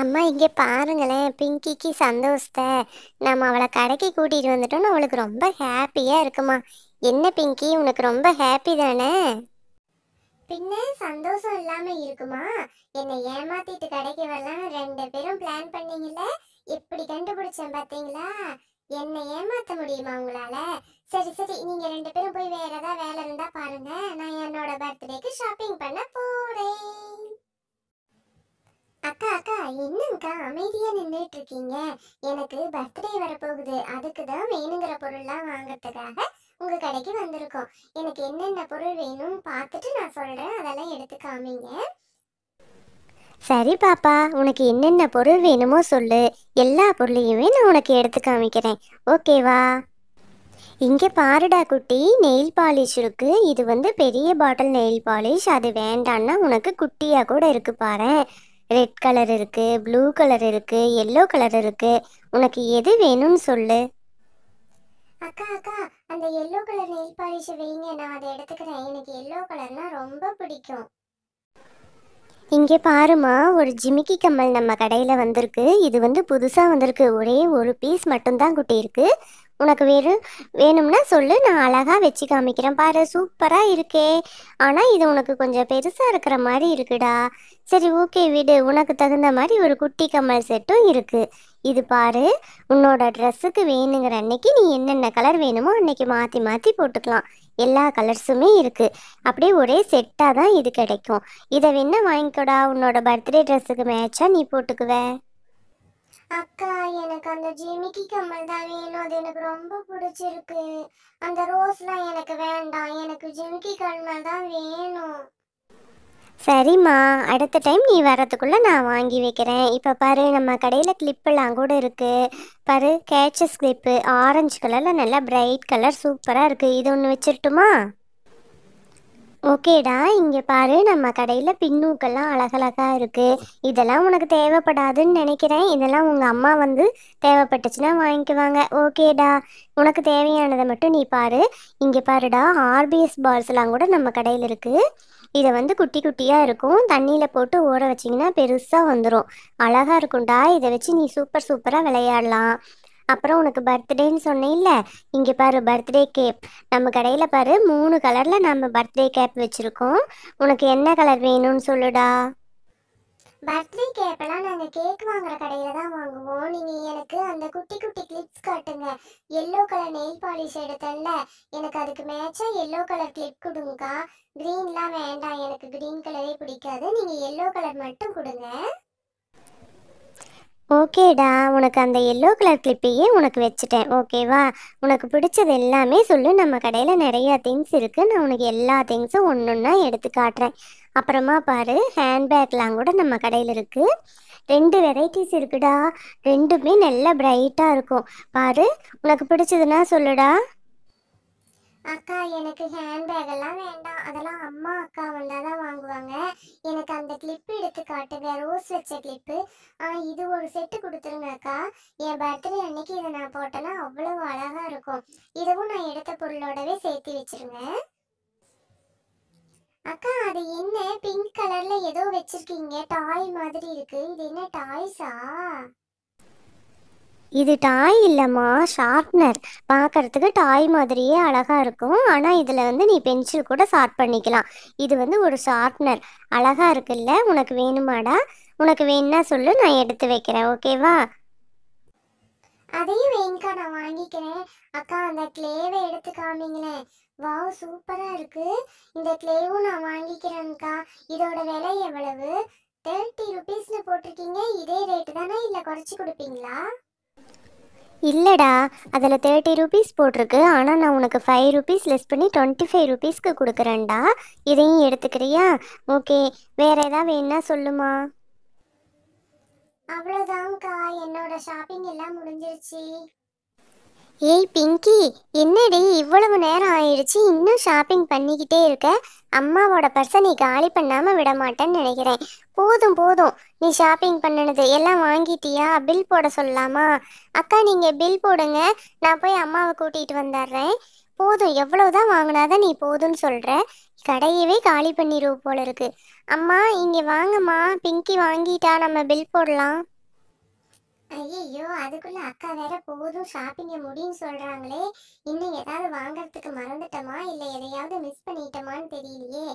அம்மா இங்கே பாருங்களேன் பிங்கிக்கு சந்தோஷத்தை நம்ம அவளை கடைக்கு கூட்டிகிட்டு வந்துட்டோம்னு அவளுக்கு ரொம்ப ஹாப்பியாக இருக்குமா என்ன பிங்கி உனக்கு ரொம்ப ஹாப்பி தானே பின்ன சந்தோஷம் இல்லாமல் இருக்குமா என்னை ஏமாத்திட்டு கடைக்கு வரலாம் ரெண்டு பேரும் பிளான் பண்ணீங்கல்ல இப்படி கண்டுபிடிச்சேன் பார்த்தீங்களா என்னை ஏமாற்ற முடியுமா உங்களால சரி சரி நீங்க ரெண்டு பேரும் போய் வேற ஏதாவது வேலை இருந்தா பாருங்க நான் என்னோட பர்த்டேக்கு ஷாப்பிங் பண்ண போறேன் என்னங்கக்கா அமைதியா நின்றுட்டு இருக்கீங்க எனக்கு பர்த்டே வரப்போகுது அதுக்கு தான் வேணுங்கிற பொருள்லாம் வாங்கறதுக்காக உங்க கடைக்கு வந்திருக்கோம் எனக்கு என்னென்ன பொருள் வேணும்னு பார்த்துட்டு நான் சொல்றேன் அதெல்லாம் எடுத்து காமிங்க சரி பாப்பா உனக்கு என்னென்ன பொருள் வேணுமோ சொல்லு எல்லா பொருளையுமே நான் உனக்கு எடுத்து காமிக்கிறேன் ஓகேவா இங்கே பாருடா குட்டி நெயில் பாலிஷ் இருக்குது இது வந்து பெரிய பாட்டில் நெயில் பாலிஷ் அது வேண்டான்னா உனக்கு குட்டியாக கூட இருக்குது பாரு ரெட் கலர் இருக்கு ப்ளூ கலர் இருக்கு எல்லோ கலர் இருக்கு உனக்கு எது வேணும்னு சொல்லு அக்கா அக்கா அந்த எல்லோ கலர் நெயில் பாலிஷ் வைங்க நான் அதை எடுத்துக்கிறேன் எனக்கு எல்லோ கலர்னா ரொம்ப பிடிக்கும் இங்கே பாருமா ஒரு ஜிமிக்கி கம்மல் நம்ம கடையில் வந்திருக்கு இது வந்து புதுசாக வந்திருக்கு ஒரே ஒரு பீஸ் மட்டும்தான் குட்டி இருக்குது உனக்கு வேறு வேணும்னா சொல்லு நான் அழகாக வச்சு காமிக்கிறேன் பாரு சூப்பராக இருக்கே ஆனால் இது உனக்கு கொஞ்சம் பெருசாக இருக்கிற மாதிரி இருக்குடா சரி ஓகே விடு உனக்கு தகுந்த மாதிரி ஒரு குட்டி கம்மல் செட்டும் இருக்குது இது பாரு உன்னோட ட்ரெஸ்ஸுக்கு வேணுங்கிற அன்னைக்கு நீ என்னென்ன கலர் வேணுமோ அன்னைக்கு மாற்றி மாற்றி போட்டுக்கலாம் எல்லா கலர்ஸுமே இருக்குது அப்படியே ஒரே செட்டாக தான் இது கிடைக்கும் இதை வேணா வாங்கிக்கோடா உன்னோட பர்த்டே ட்ரெஸ்ஸுக்கு மேட்சாக நீ போட்டுக்குவே அக்கா எனக்கு அந்த ஜிமிக்கி கம்மல் தான் வேணும் அது எனக்கு ரொம்ப பிடிச்சிருக்கு அந்த ரோஸ்லாம் எனக்கு வேண்டாம் எனக்கு ஜிமிக்கி கம்மல் தான் வேணும் சரிம்மா அடுத்த டைம் நீ வரதுக்குள்ளே நான் வாங்கி வைக்கிறேன் இப்போ பாரு நம்ம கடையில் கிளிப்பெல்லாம் கூட இருக்குது பாரு கேச்சஸ் கிளிப்பு ஆரஞ்சு கலரில் நல்லா பிரைட் கலர் சூப்பராக இருக்குது இது ஒன்று வச்சிருட்டுமா ஓகேடா இங்கே பாரு நம்ம கடையில் பின்னூக்கெல்லாம் அழகழகாக இருக்குது இதெல்லாம் உனக்கு தேவைப்படாதுன்னு நினைக்கிறேன் இதெல்லாம் உங்கள் அம்மா வந்து தேவைப்பட்டுச்சுன்னா வாங்கிக்குவாங்க ஓகேடா உனக்கு தேவையானதை மட்டும் நீ பாரு இங்கே பாருடா ஆர்பிஎஸ் பால்ஸ்லாம் கூட நம்ம கடையில் இருக்குது இதை வந்து குட்டி குட்டியாக இருக்கும் தண்ணியில் போட்டு ஓட வச்சிங்கன்னா பெருசாக வந்துடும் அழகாக இருக்கும்டா இதை வச்சு நீ சூப்பர் சூப்பராக விளையாடலாம் அப்புறம் உனக்கு பர்த்டேன்னு சொன்னேன்ல இங்கே பாரு பர்த்டே கேப் நம்ம கடையில் பாரு மூணு கலரில் நம்ம பர்த்டே கேப் வச்சுருக்கோம் உனக்கு என்ன கலர் வேணும்னு சொல்லுடா பர்த்டே கேப்பெல்லாம் நாங்கள் கேக் வாங்குற கடையில் தான் வாங்குவோம் நீங்கள் எனக்கு அந்த குட்டி குட்டி கிளிப்ஸ் காட்டுங்க எல்லோ கலர் நெயில் பாலிஷ் எடுத்தேன்ல எனக்கு அதுக்கு மேட்சாக எல்லோ கலர் கிளிப் கொடுங்கக்கா க்ரீன்லாம் வேண்டாம் எனக்கு க்ரீன் கலரே பிடிக்காது நீங்கள் எல்லோ கலர் மட்டும் கொடுங்க ஓகேடா உனக்கு அந்த எல்லோ கலர் கிளிப்பையே உனக்கு வச்சுட்டேன் ஓகேவா உனக்கு பிடிச்சது எல்லாமே சொல்லு நம்ம கடையில் நிறையா திங்ஸ் இருக்குது நான் உனக்கு எல்லா திங்ஸும் ஒன்று ஒன்றா எடுத்து காட்டுறேன் அப்புறமா பாரு ஹேண்ட்பேக்லாம் கூட நம்ம கடையில் இருக்குது ரெண்டு வெரைட்டிஸ் இருக்குடா ரெண்டுமே நல்லா ப்ரைட்டாக இருக்கும் பாரு உனக்கு பிடிச்சதுன்னா சொல்லுடா அக்கா எனக்கு ஹேண்ட்பேக் எல்லாம் வேண்டாம் அதெல்லாம் அம்மா அக்கா வந்தால் தான் வாங்குவாங்க எனக்கு அந்த கிளிப்பு எடுத்து காட்டுங்க ரோஸ் வச்ச கிளிப்பு ஆ இது ஒரு செட்டு கொடுத்துருங்க அக்கா என் பர்த்டே அன்னைக்கு இதை நான் போட்டேன்னா அவ்வளோ அழகாக இருக்கும் இதுவும் நான் எடுத்த பொருளோடவே சேர்த்து வச்சிருங்க அக்கா அது என்ன பிங்க் கலர்ல ஏதோ வச்சிருக்கீங்க டாய் மாதிரி இருக்கு இது என்ன டாய்ஸா இது டாய் இல்லைம்மா ஷார்ப்னர் பார்க்குறதுக்கு டாய் மாதிரியே அழகாக இருக்கும் ஆனால் இதில் வந்து நீ பென்சில் கூட ஷார்ப் பண்ணிக்கலாம் இது வந்து ஒரு ஷார்ப்னர் அழகாக இருக்குல்ல உனக்கு வேணுமாடா உனக்கு வேணும்னா சொல்லு நான் எடுத்து வைக்கிறேன் ஓகேவா அதையும் வேங்கா நான் வாங்கிக்கிறேன் அக்கா அந்த கிளேவை எடுத்து காமிங்களேன் வாவ் சூப்பராக இருக்கு இந்த கிளேவும் நான் வாங்கிக்கிறேன்க்கா இதோட விலை எவ்வளவு தேர்ட்டி ருபீஸ்ன்னு போட்டிருக்கீங்க இதே ரேட்டு தானே இல்லை குறைச்சி கொடுப்பீங்களா இல்லைடா அதில் தேர்ட்டி ருபீஸ் போட்டிருக்கு ஆனால் நான் உனக்கு ஃபைவ் ருபீஸ் லெஸ் பண்ணி டுவெண்ட்டி ஃபைவ் ருபீஸ்க்கு கொடுக்குறேன்டா இதையும் எடுத்துக்கிறியா ஓகே வேறு எதாவது வேணும்னா சொல்லுமா அவ்வளோதாங்க்கா என்னோட ஷாப்பிங் எல்லாம் முடிஞ்சிருச்சு ஏய் பிங்கி என்னடி இவ்வளவு நேரம் ஆயிடுச்சு இன்னும் ஷாப்பிங் பண்ணிக்கிட்டே இருக்க அம்மாவோட பர்ஸை நீ காலி பண்ணாமல் விட மாட்டேன்னு நினைக்கிறேன் போதும் போதும் நீ ஷாப்பிங் பண்ணினது எல்லாம் வாங்கிட்டியா பில் போட சொல்லலாமா அக்கா நீங்கள் பில் போடுங்க நான் போய் அம்மாவை கூட்டிகிட்டு வந்துடுறேன் போதும் எவ்வளவுதான் வாங்கினாதான் நீ போதும்னு சொல்ற கடையவே காலி பண்ணிடுவோம் போல இருக்கு அம்மா இங்கே வாங்கம்மா பிங்கி வாங்கிட்டா நம்ம பில் போடலாம் ஐயோ அதுக்குள்ள அக்கா வேற போதும் ஷாப்பிங்க முடின்னு சொல்றாங்களே இன்னும் ஏதாவது வாங்கறதுக்கு மறந்துட்டோமா இல்ல எதையாவது மிஸ் பண்ணிட்டோமான்னு தெரியலையே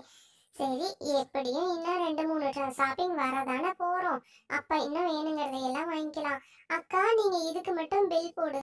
சரி எப்படியும் இன்னும் ரெண்டு மூணு ஷாப்பிங் வரதானே போறோம் அப்ப இன்னும் வேணுங்கிறதையெல்லாம் வாங்கிக்கலாம் அக்கா நீங்க இதுக்கு மட்டும் பில் போடு